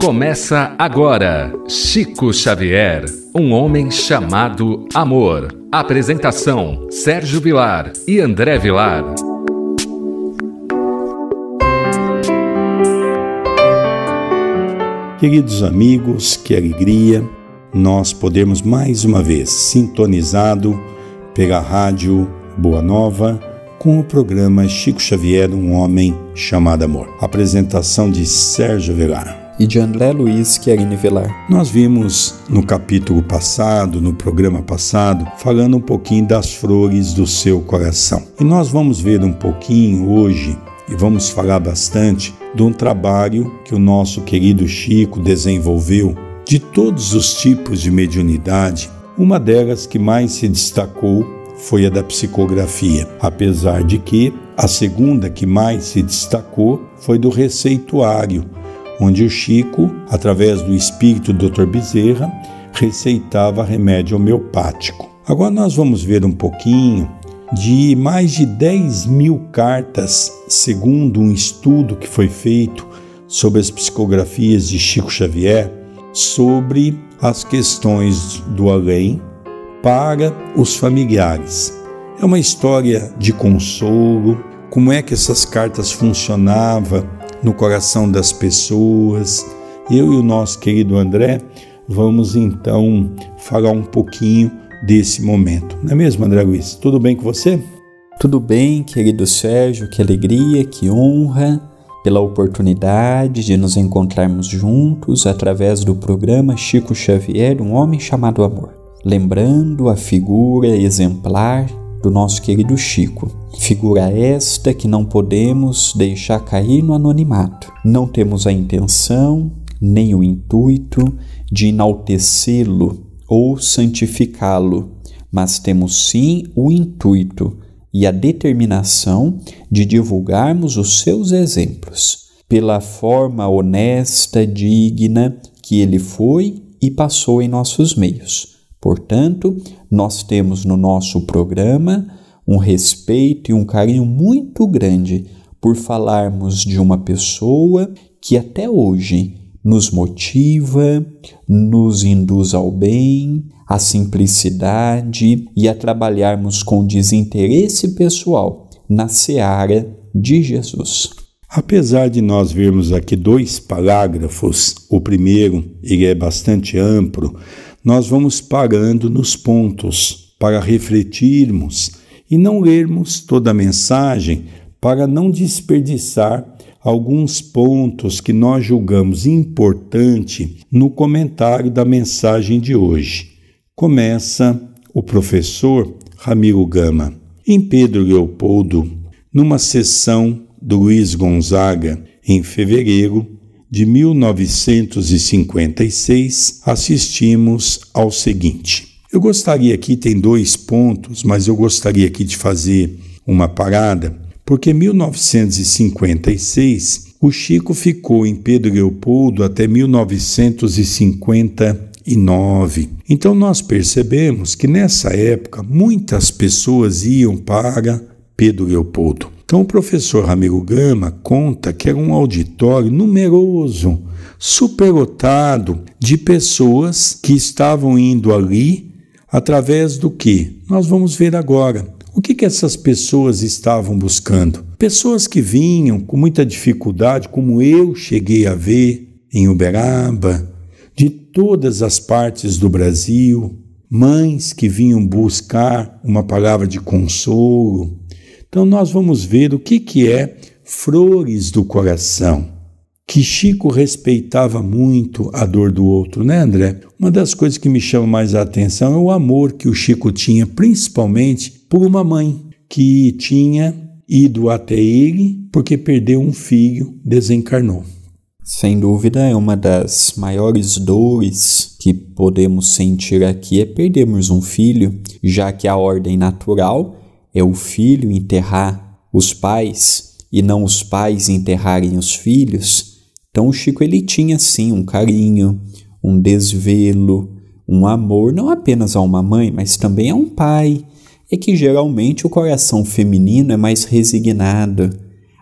Começa agora, Chico Xavier, um homem chamado Amor. Apresentação: Sérgio Vilar e André Vilar. Queridos amigos, que alegria nós podemos mais uma vez sintonizado pela rádio Boa Nova com o programa Chico Xavier, um homem chamado amor. Apresentação de Sérgio Velar e de André Luiz Querini Velar. Nós vimos no capítulo passado, no programa passado, falando um pouquinho das flores do seu coração. E nós vamos ver um pouquinho hoje e vamos falar bastante de um trabalho que o nosso querido Chico desenvolveu de todos os tipos de mediunidade. Uma delas que mais se destacou foi a da psicografia, apesar de que a segunda que mais se destacou foi do receituário, onde o Chico, através do espírito do Dr. Bezerra, receitava remédio homeopático. Agora nós vamos ver um pouquinho de mais de 10 mil cartas, segundo um estudo que foi feito sobre as psicografias de Chico Xavier, sobre as questões do além para os familiares. É uma história de consolo, como é que essas cartas funcionavam no coração das pessoas. Eu e o nosso querido André vamos então falar um pouquinho desse momento. Não é mesmo, André Luiz? Tudo bem com você? Tudo bem, querido Sérgio, que alegria, que honra pela oportunidade de nos encontrarmos juntos através do programa Chico Xavier, um homem chamado amor lembrando a figura exemplar do nosso querido Chico. Figura esta que não podemos deixar cair no anonimato. Não temos a intenção nem o intuito de enaltecê-lo ou santificá-lo, mas temos sim o intuito e a determinação de divulgarmos os seus exemplos, pela forma honesta, digna que ele foi e passou em nossos meios Portanto, nós temos no nosso programa um respeito e um carinho muito grande por falarmos de uma pessoa que até hoje nos motiva, nos induz ao bem, à simplicidade e a trabalharmos com desinteresse pessoal na seara de Jesus. Apesar de nós vermos aqui dois parágrafos, o primeiro ele é bastante amplo, nós vamos parando nos pontos para refletirmos e não lermos toda a mensagem para não desperdiçar alguns pontos que nós julgamos importante no comentário da mensagem de hoje. Começa o professor Ramiro Gama. Em Pedro Leopoldo, numa sessão do Luiz Gonzaga, em fevereiro de 1956, assistimos ao seguinte. Eu gostaria aqui, tem dois pontos, mas eu gostaria aqui de fazer uma parada, porque 1956 o Chico ficou em Pedro Leopoldo até 1959. Então nós percebemos que nessa época muitas pessoas iam para Pedro Leopoldo. Então, o professor Ramiro Gama conta que era é um auditório numeroso, superlotado de pessoas que estavam indo ali através do que? Nós vamos ver agora. O que, que essas pessoas estavam buscando? Pessoas que vinham com muita dificuldade, como eu cheguei a ver em Uberaba, de todas as partes do Brasil, mães que vinham buscar uma palavra de consolo, então, nós vamos ver o que, que é flores do coração. Que Chico respeitava muito a dor do outro, né, André? Uma das coisas que me chama mais a atenção é o amor que o Chico tinha, principalmente por uma mãe que tinha ido até ele porque perdeu um filho, desencarnou. Sem dúvida, é uma das maiores dores que podemos sentir aqui é perdermos um filho, já que a ordem natural é o filho enterrar os pais e não os pais enterrarem os filhos, então o Chico ele tinha sim um carinho, um desvelo, um amor não apenas a uma mãe, mas também a um pai. É que geralmente o coração feminino é mais resignado,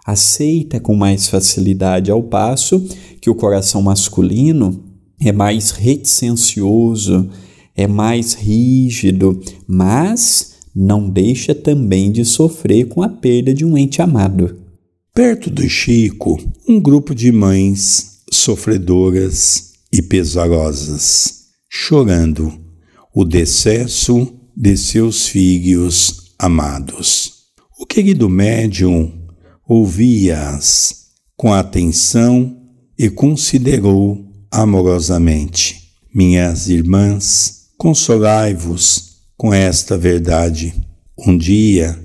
aceita com mais facilidade, ao passo que o coração masculino é mais reticencioso, é mais rígido, mas não deixa também de sofrer com a perda de um ente amado. Perto do Chico, um grupo de mães sofredoras e pesarosas, chorando o decesso de seus filhos amados. O querido médium ouvia-as com atenção e considerou amorosamente: Minhas irmãs, consolai-vos com esta verdade. Um dia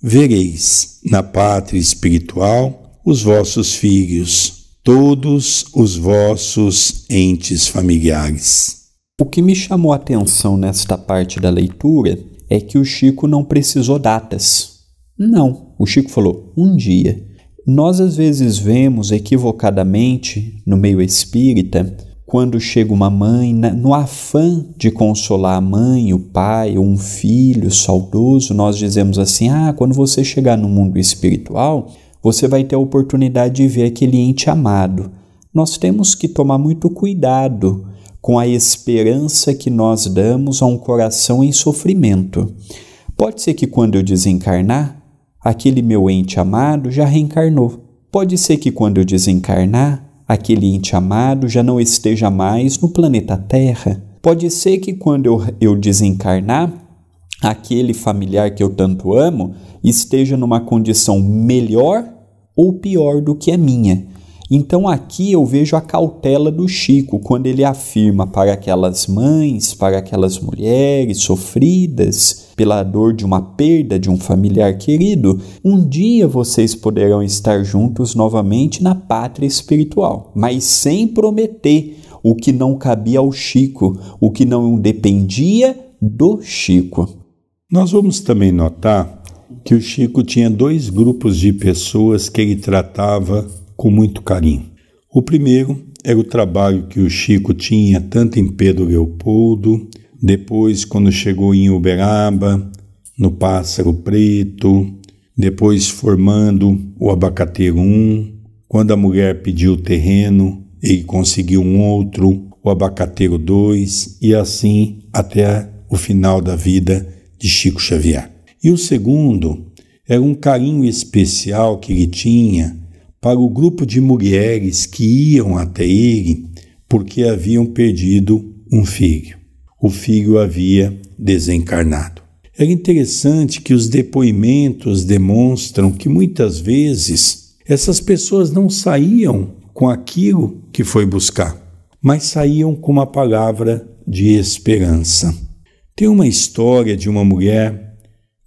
vereis na pátria espiritual os vossos filhos, todos os vossos entes familiares. O que me chamou a atenção nesta parte da leitura é que o Chico não precisou datas. Não, o Chico falou um dia. Nós às vezes vemos equivocadamente no meio espírita quando chega uma mãe, né, no afã de consolar a mãe, o pai, um filho saudoso, nós dizemos assim: ah, quando você chegar no mundo espiritual, você vai ter a oportunidade de ver aquele ente amado. Nós temos que tomar muito cuidado com a esperança que nós damos a um coração em sofrimento. Pode ser que quando eu desencarnar, aquele meu ente amado já reencarnou. Pode ser que quando eu desencarnar, aquele ente amado já não esteja mais no planeta Terra. Pode ser que quando eu, eu desencarnar, aquele familiar que eu tanto amo esteja numa condição melhor ou pior do que a minha. Então aqui eu vejo a cautela do Chico quando ele afirma para aquelas mães, para aquelas mulheres sofridas pela dor de uma perda de um familiar querido, um dia vocês poderão estar juntos novamente na pátria espiritual, mas sem prometer o que não cabia ao Chico, o que não dependia do Chico. Nós vamos também notar que o Chico tinha dois grupos de pessoas que ele tratava com muito carinho. O primeiro era é o trabalho que o Chico tinha tanto em Pedro Leopoldo, depois, quando chegou em Uberaba, no Pássaro Preto, depois formando o Abacateiro I. Quando a mulher pediu o terreno, ele conseguiu um outro, o Abacateiro II, e assim até o final da vida de Chico Xavier. E o segundo era é um carinho especial que ele tinha para o grupo de mulheres que iam até ele porque haviam perdido um filho. O filho havia desencarnado. É interessante que os depoimentos demonstram que muitas vezes essas pessoas não saíam com aquilo que foi buscar, mas saíam com uma palavra de esperança. Tem uma história de uma mulher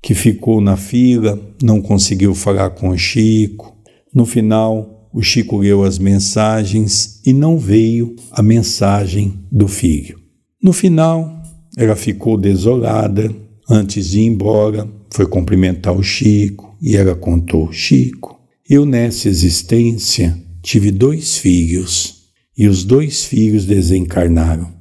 que ficou na fila, não conseguiu falar com o Chico, no final, o Chico leu as mensagens e não veio a mensagem do filho. No final, ela ficou desolada. Antes de ir embora, foi cumprimentar o Chico e ela contou: Chico, eu nessa existência tive dois filhos e os dois filhos desencarnaram.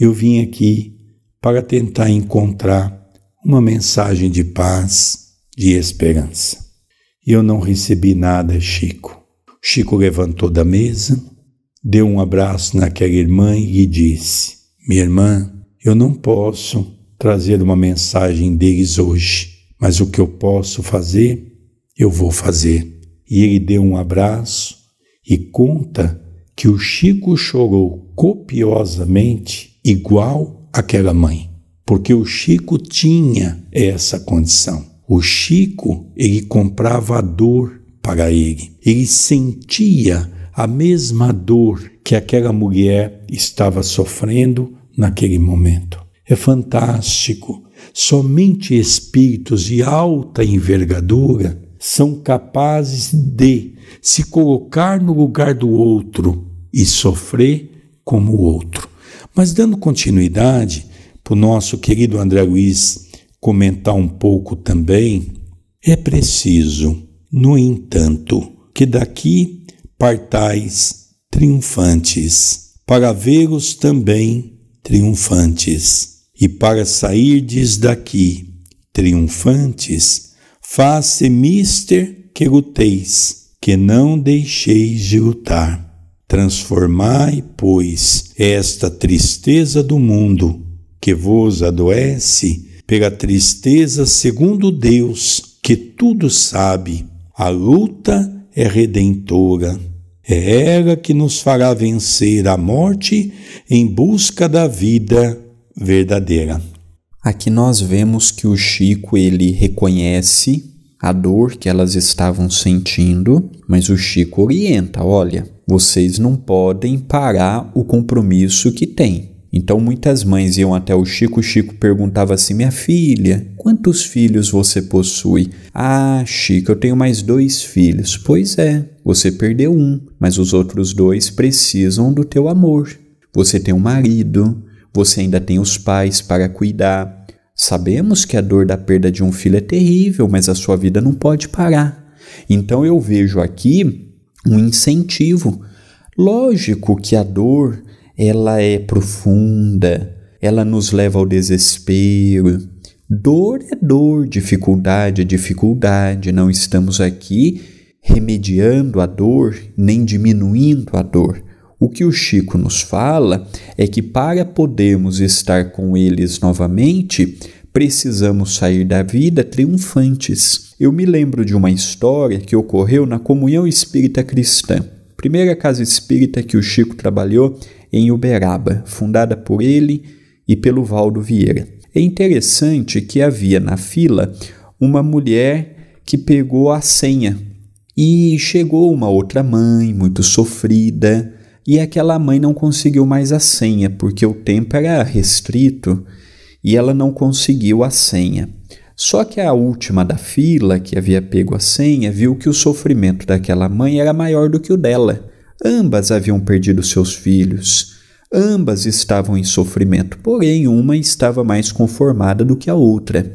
Eu vim aqui para tentar encontrar uma mensagem de paz, de esperança. Eu não recebi nada, Chico. Chico levantou da mesa, deu um abraço naquela irmã e disse: Minha irmã, eu não posso trazer uma mensagem deles hoje, mas o que eu posso fazer, eu vou fazer. E ele deu um abraço e conta que o Chico chorou copiosamente, igual àquela mãe, porque o Chico tinha essa condição. O Chico, ele comprava a dor para ele. Ele sentia a mesma dor que aquela mulher estava sofrendo naquele momento. É fantástico. Somente espíritos de alta envergadura são capazes de se colocar no lugar do outro e sofrer como o outro. Mas dando continuidade para o nosso querido André Luiz comentar um pouco também, é preciso, no entanto, que daqui partais triunfantes, para vê-los também triunfantes. E para sairdes daqui triunfantes, faze mister que luteis, que não deixeis de lutar. Transformai, pois, esta tristeza do mundo, que vos adoece, pela tristeza segundo Deus, que tudo sabe. A luta é redentora. É ela que nos fará vencer a morte em busca da vida verdadeira. Aqui nós vemos que o Chico ele reconhece a dor que elas estavam sentindo, mas o Chico orienta: olha, vocês não podem parar o compromisso que têm. Então muitas mães iam até o Chico, o Chico perguntava assim: "Minha filha, quantos filhos você possui?" "Ah, Chico, eu tenho mais dois filhos." "Pois é, você perdeu um, mas os outros dois precisam do teu amor. Você tem um marido, você ainda tem os pais para cuidar. Sabemos que a dor da perda de um filho é terrível, mas a sua vida não pode parar." Então eu vejo aqui um incentivo. Lógico que a dor ela é profunda, ela nos leva ao desespero. Dor é dor, dificuldade é dificuldade. Não estamos aqui remediando a dor nem diminuindo a dor. O que o Chico nos fala é que para podermos estar com eles novamente, precisamos sair da vida triunfantes. Eu me lembro de uma história que ocorreu na comunhão espírita cristã. Primeira casa espírita que o Chico trabalhou em Uberaba, fundada por ele e pelo Valdo Vieira. É interessante que havia na fila uma mulher que pegou a senha e chegou uma outra mãe muito sofrida e aquela mãe não conseguiu mais a senha porque o tempo era restrito e ela não conseguiu a senha. Só que a última da fila, que havia pego a senha, viu que o sofrimento daquela mãe era maior do que o dela. Ambas haviam perdido seus filhos. Ambas estavam em sofrimento, porém uma estava mais conformada do que a outra.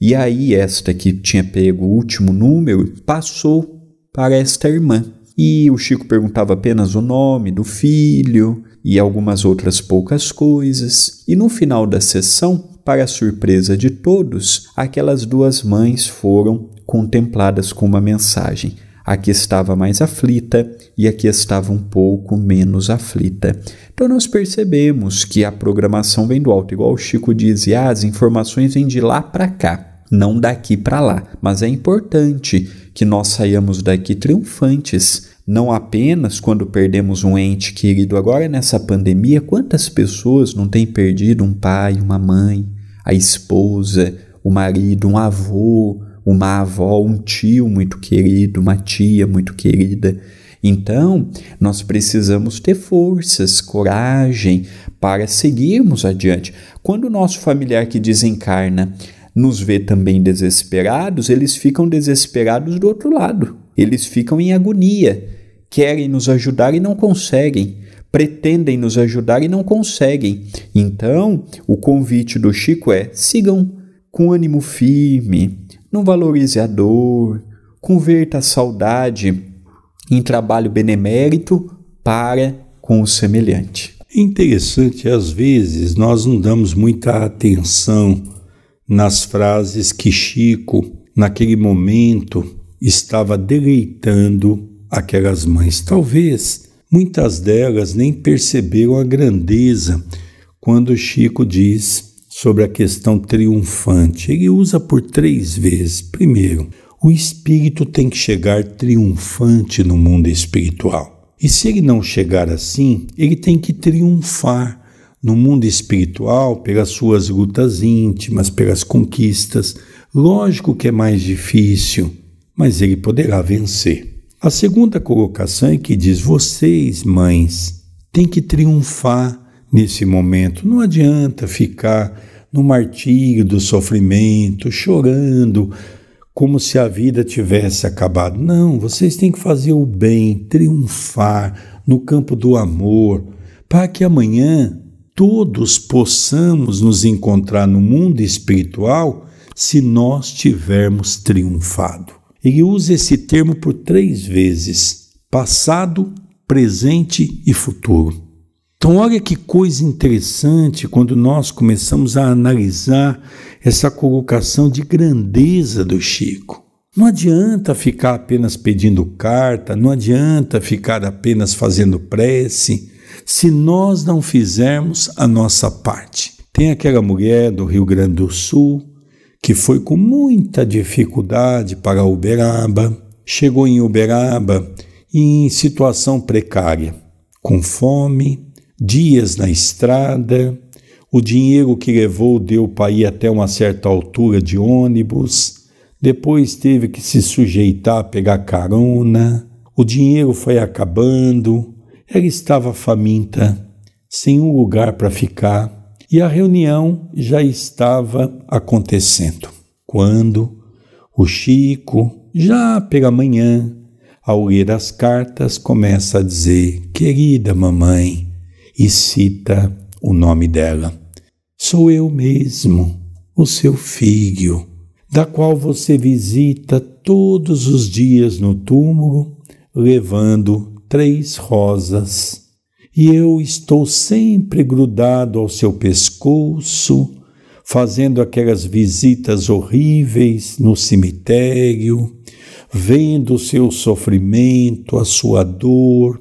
E aí, esta que tinha pego o último número passou para esta irmã. E o Chico perguntava apenas o nome do filho, e algumas outras poucas coisas, e no final da sessão, para a surpresa de todos, aquelas duas mães foram contempladas com uma mensagem. A que estava mais aflita e a que estava um pouco menos aflita. Então, nós percebemos que a programação vem do alto, igual o Chico diz, e ah, as informações vêm de lá para cá não daqui para lá. Mas é importante que nós saiamos daqui triunfantes, não apenas quando perdemos um ente querido. Agora, nessa pandemia, quantas pessoas não têm perdido um pai, uma mãe, a esposa, o marido, um avô, uma avó, um tio muito querido, uma tia muito querida. Então, nós precisamos ter forças, coragem para seguirmos adiante. Quando o nosso familiar que desencarna nos vê também desesperados, eles ficam desesperados do outro lado. Eles ficam em agonia querem nos ajudar e não conseguem, pretendem nos ajudar e não conseguem. Então, o convite do Chico é: sigam com ânimo firme, não valorize a dor, converta a saudade em trabalho benemérito para com o semelhante. É interessante, às vezes nós não damos muita atenção nas frases que Chico, naquele momento, estava deleitando aquelas mães. Talvez muitas delas nem perceberam a grandeza quando Chico diz sobre a questão triunfante. Ele usa por três vezes. Primeiro, o espírito tem que chegar triunfante no mundo espiritual. E se ele não chegar assim, ele tem que triunfar no mundo espiritual pelas suas lutas íntimas, pelas conquistas. Lógico que é mais difícil, mas ele poderá vencer. A segunda colocação é que diz: vocês, mães, têm que triunfar nesse momento. Não adianta ficar no martírio do sofrimento, chorando, como se a vida tivesse acabado. Não, vocês têm que fazer o bem, triunfar no campo do amor, para que amanhã todos possamos nos encontrar no mundo espiritual se nós tivermos triunfado. Ele usa esse termo por três vezes: passado, presente e futuro. Então, olha que coisa interessante quando nós começamos a analisar essa colocação de grandeza do Chico. Não adianta ficar apenas pedindo carta, não adianta ficar apenas fazendo prece, se nós não fizermos a nossa parte. Tem aquela mulher do Rio Grande do Sul que foi com muita dificuldade para Uberaba, chegou em Uberaba em situação precária, com fome, dias na estrada, o dinheiro que levou deu para ir até uma certa altura de ônibus, depois teve que se sujeitar a pegar carona, o dinheiro foi acabando, ela estava faminta, sem um lugar para ficar, e a reunião já estava acontecendo. Quando o Chico, já pela manhã, ao ler as cartas, começa a dizer: Querida mamãe, e cita o nome dela. Sou eu mesmo, o seu filho, da qual você visita todos os dias no túmulo, levando três rosas e eu estou sempre grudado ao seu pescoço, fazendo aquelas visitas horríveis no cemitério, vendo o seu sofrimento, a sua dor,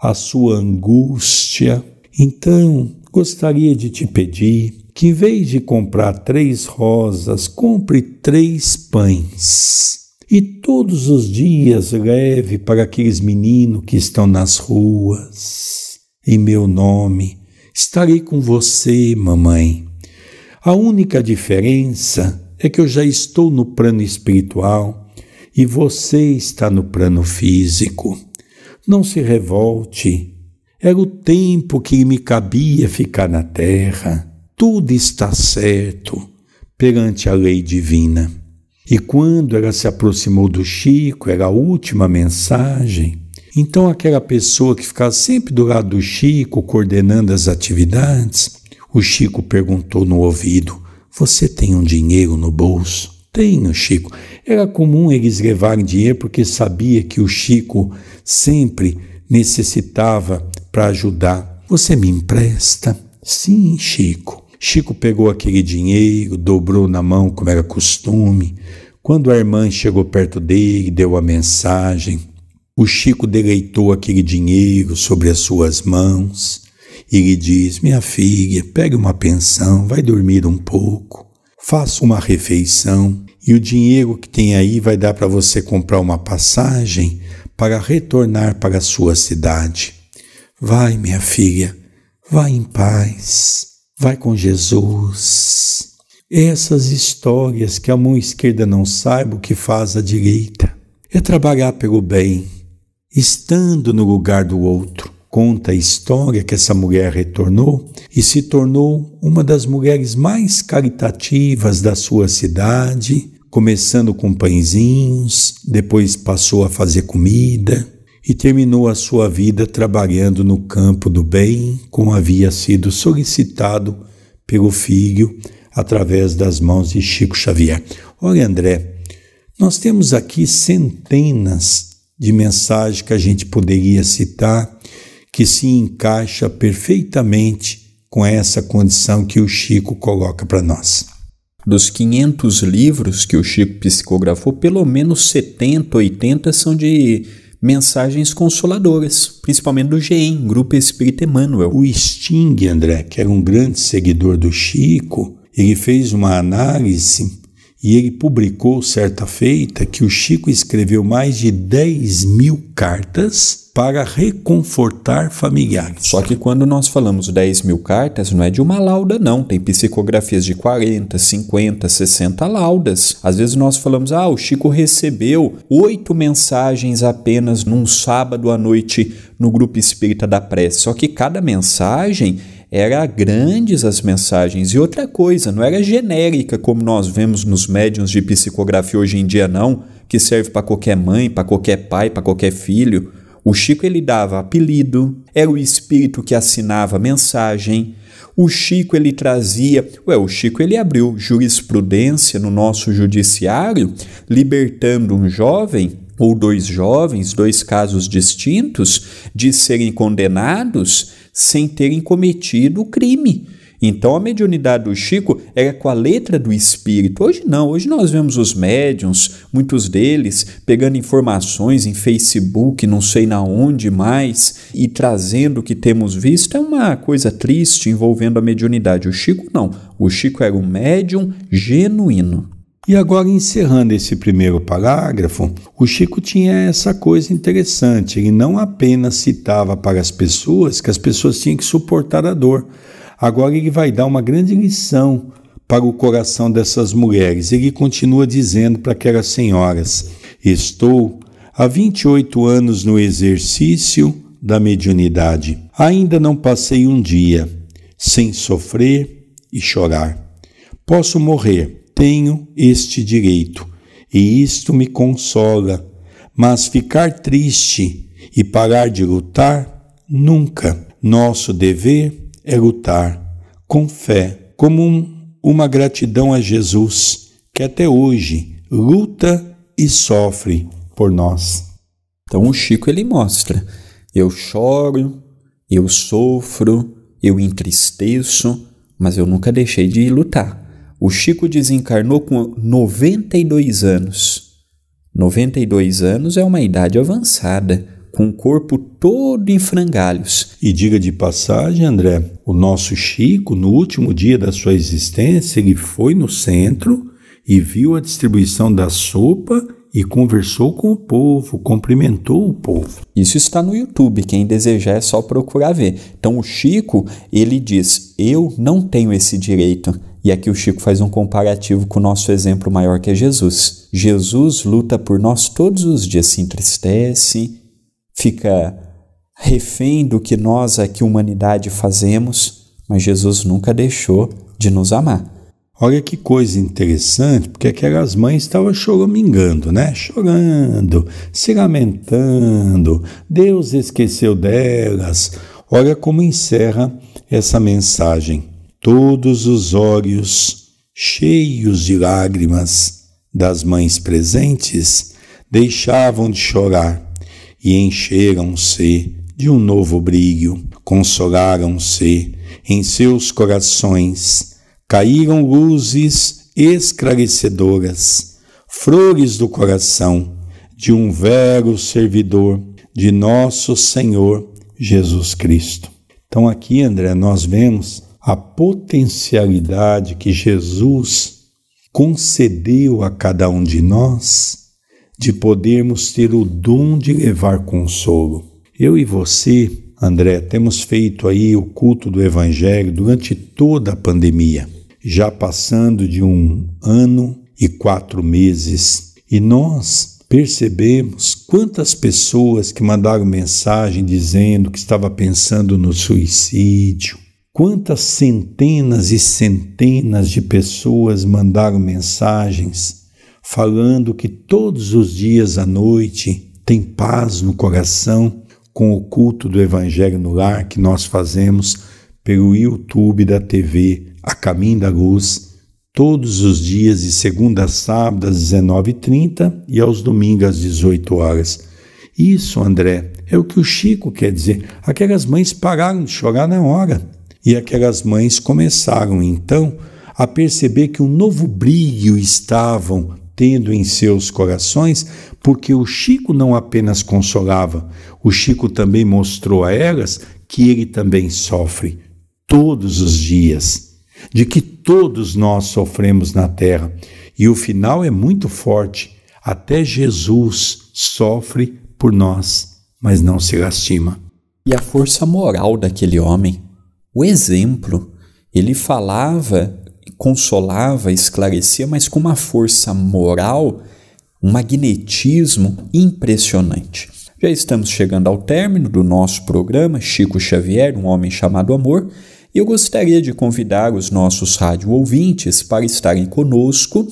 a sua angústia. Então, gostaria de te pedir que, em vez de comprar três rosas, compre três pães e todos os dias leve para aqueles meninos que estão nas ruas em meu nome. Estarei com você, mamãe. A única diferença é que eu já estou no plano espiritual e você está no plano físico. Não se revolte. Era o tempo que me cabia ficar na terra. Tudo está certo perante a lei divina. E quando ela se aproximou do Chico, era a última mensagem, então, aquela pessoa que ficava sempre do lado do Chico, coordenando as atividades, o Chico perguntou no ouvido: Você tem um dinheiro no bolso? Tenho, Chico. Era comum eles levarem dinheiro porque sabia que o Chico sempre necessitava para ajudar. Você me empresta? Sim, Chico. Chico pegou aquele dinheiro, dobrou na mão como era costume. Quando a irmã chegou perto dele, deu a mensagem: o Chico deleitou aquele dinheiro sobre as suas mãos e lhe diz: Minha filha, pegue uma pensão, vai dormir um pouco, faça uma refeição e o dinheiro que tem aí vai dar para você comprar uma passagem para retornar para a sua cidade. Vai, minha filha, vai em paz, vai com Jesus. Essas histórias que a mão esquerda não saiba o que faz a direita é trabalhar pelo bem estando no lugar do outro. Conta a história que essa mulher retornou e se tornou uma das mulheres mais caritativas da sua cidade, começando com pãezinhos, depois passou a fazer comida e terminou a sua vida trabalhando no campo do bem, como havia sido solicitado pelo filho através das mãos de Chico Xavier. Olha, André, nós temos aqui centenas de mensagem que a gente poderia citar que se encaixa perfeitamente com essa condição que o Chico coloca para nós. Dos 500 livros que o Chico psicografou, pelo menos 70, 80 são de mensagens consoladoras, principalmente do GEM, Grupo Espírita Emmanuel. O Sting, André, que era um grande seguidor do Chico, ele fez uma análise e ele publicou certa feita que o Chico escreveu mais de 10 mil cartas para reconfortar familiares. Só que quando nós falamos 10 mil cartas, não é de uma lauda, não. Tem psicografias de 40, 50, 60 laudas. Às vezes nós falamos, ah, o Chico recebeu oito mensagens apenas num sábado à noite no grupo espírita da prece. Só que cada mensagem era grandes as mensagens. E outra coisa, não era genérica como nós vemos nos médiums de psicografia hoje em dia, não, que serve para qualquer mãe, para qualquer pai, para qualquer filho. O Chico ele dava apelido, era o espírito que assinava a mensagem. O Chico ele trazia, ué, o Chico ele abriu jurisprudência no nosso judiciário, libertando um jovem ou dois jovens, dois casos distintos, de serem condenados sem terem cometido o crime. Então a mediunidade do Chico era com a letra do espírito. Hoje não, hoje nós vemos os médiums, muitos deles, pegando informações em Facebook, não sei na onde mais, e trazendo o que temos visto. É uma coisa triste envolvendo a mediunidade. O Chico não. O Chico era um médium genuíno. E agora, encerrando esse primeiro parágrafo, o Chico tinha essa coisa interessante. Ele não apenas citava para as pessoas que as pessoas tinham que suportar a dor. Agora ele vai dar uma grande lição para o coração dessas mulheres. Ele continua dizendo para aquelas senhoras: Estou há 28 anos no exercício da mediunidade. Ainda não passei um dia sem sofrer e chorar. Posso morrer tenho este direito, e isto me consola. Mas ficar triste e parar de lutar, nunca. Nosso dever é lutar, com fé, como um, uma gratidão a Jesus, que até hoje luta e sofre por nós. Então o Chico ele mostra: eu choro, eu sofro, eu entristeço, mas eu nunca deixei de lutar. O Chico desencarnou com 92 anos. 92 anos é uma idade avançada, com o corpo todo em frangalhos. E diga de passagem, André, o nosso Chico, no último dia da sua existência, ele foi no centro e viu a distribuição da sopa e conversou com o povo, cumprimentou o povo. Isso está no YouTube, quem desejar é só procurar ver. Então o Chico, ele diz: "Eu não tenho esse direito e aqui o Chico faz um comparativo com o nosso exemplo maior que é Jesus. Jesus luta por nós todos os dias, se entristece, fica refém do que nós aqui, humanidade, fazemos, mas Jesus nunca deixou de nos amar. Olha que coisa interessante, porque aquelas mães estavam choramingando, né? Chorando, se lamentando, Deus esqueceu delas. Olha como encerra essa mensagem todos os olhos cheios de lágrimas das mães presentes deixavam de chorar e encheram-se de um novo brilho, consolaram-se em seus corações, caíram luzes esclarecedoras, flores do coração de um velho servidor de nosso Senhor Jesus Cristo. Então, aqui, André, nós vemos a potencialidade que Jesus concedeu a cada um de nós de podermos ter o dom de levar consolo. Eu e você, André, temos feito aí o culto do Evangelho durante toda a pandemia, já passando de um ano e quatro meses, e nós percebemos quantas pessoas que mandaram mensagem dizendo que estava pensando no suicídio, Quantas centenas e centenas de pessoas mandaram mensagens falando que todos os dias à noite tem paz no coração com o culto do Evangelho no Lar que nós fazemos pelo YouTube da TV A Caminho da Luz, todos os dias de segunda a sábado às 19h30 e aos domingos às 18 horas. Isso, André, é o que o Chico quer dizer. Aquelas mães pararam de chorar na hora e aquelas mães começaram então a perceber que um novo brilho estavam tendo em seus corações, porque o Chico não apenas consolava, o Chico também mostrou a elas que ele também sofre todos os dias, de que todos nós sofremos na terra. E o final é muito forte. Até Jesus sofre por nós, mas não se lastima. E a força moral daquele homem o exemplo. Ele falava, consolava, esclarecia, mas com uma força moral, um magnetismo impressionante. Já estamos chegando ao término do nosso programa Chico Xavier, um homem chamado amor, e eu gostaria de convidar os nossos rádio ouvintes para estarem conosco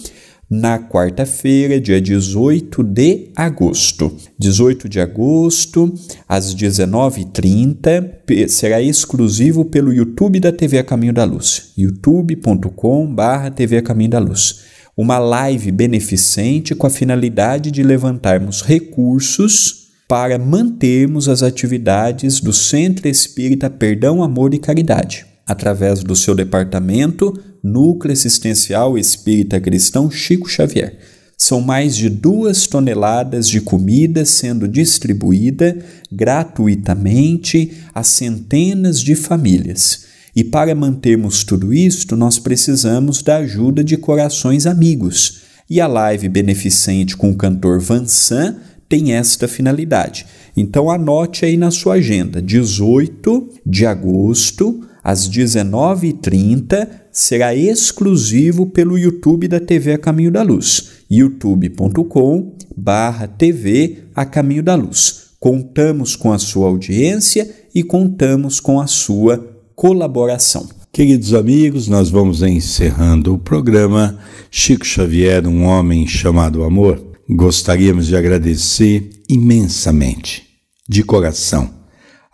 na quarta-feira, dia 18 de agosto. 18 de agosto, às 19h30, será exclusivo pelo YouTube da TV Caminho da Luz, youtube.com.br TV Caminho da Luz uma live beneficente com a finalidade de levantarmos recursos para mantermos as atividades do Centro Espírita Perdão, Amor e Caridade através do seu departamento Núcleo Assistencial Espírita Cristão Chico Xavier. São mais de duas toneladas de comida sendo distribuída gratuitamente a centenas de famílias. E para mantermos tudo isto, nós precisamos da ajuda de corações amigos. E a live beneficente com o cantor Vansan tem esta finalidade. Então anote aí na sua agenda, 18 de agosto, às 19h30, será exclusivo pelo YouTube da TV A Caminho da Luz, youtube.com TV A Caminho da Luz. Contamos com a sua audiência e contamos com a sua colaboração. Queridos amigos, nós vamos encerrando o programa. Chico Xavier, um homem chamado amor, gostaríamos de agradecer imensamente, de coração,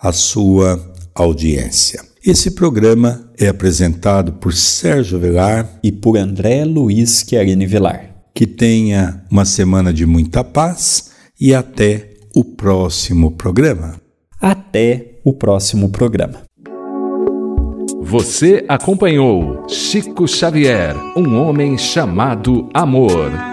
a sua audiência. Esse programa é apresentado por Sérgio Velar e por André Luiz Chiarini Velar. Que tenha uma semana de muita paz e até o próximo programa. Até o próximo programa. Você acompanhou Chico Xavier, um homem chamado Amor.